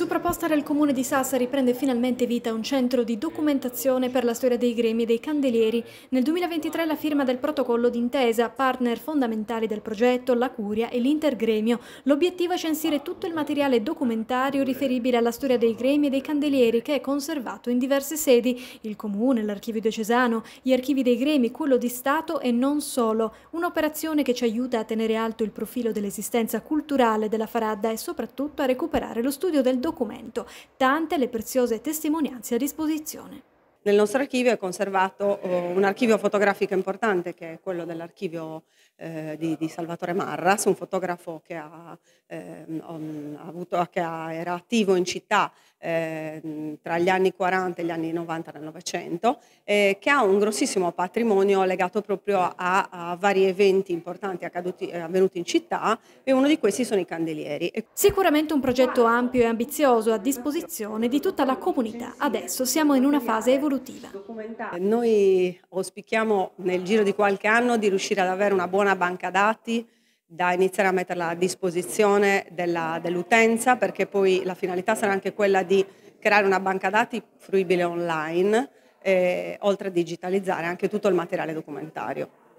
Su proposta del Comune di Sassari prende finalmente vita un centro di documentazione per la storia dei gremi e dei candelieri. Nel 2023 la firma del protocollo d'intesa, partner fondamentali del progetto, la Curia e l'Intergremio. L'obiettivo è censire tutto il materiale documentario riferibile alla storia dei gremi e dei candelieri che è conservato in diverse sedi, il Comune, l'Archivio Diocesano, gli archivi dei gremi, quello di Stato e non solo. Un'operazione che ci aiuta a tenere alto il profilo dell'esistenza culturale della Faradda e soprattutto a recuperare lo studio del documento documento, tante le preziose testimonianze a disposizione. Nel nostro archivio è conservato eh, un archivio fotografico importante che è quello dell'archivio eh, di, di, Salvatore Marras, un fotografo che, ha, eh, avuto, che ha, era attivo in città eh, tra gli anni 40 e gli anni 90 del Novecento, eh, che ha un grossissimo patrimonio legato proprio a, a vari eventi importanti accaduti, eh, avvenuti in città e uno di questi sono i candelieri. Sicuramente un progetto ampio e ambizioso a disposizione di tutta la comunità. Adesso siamo in una fase evolutiva. Eh, noi auspichiamo nel giro di qualche anno di riuscire ad avere una buona banca dati da iniziare a metterla a disposizione dell'utenza perché poi la finalità sarà anche quella di creare una banca dati fruibile online, eh, oltre a digitalizzare anche tutto il materiale documentario.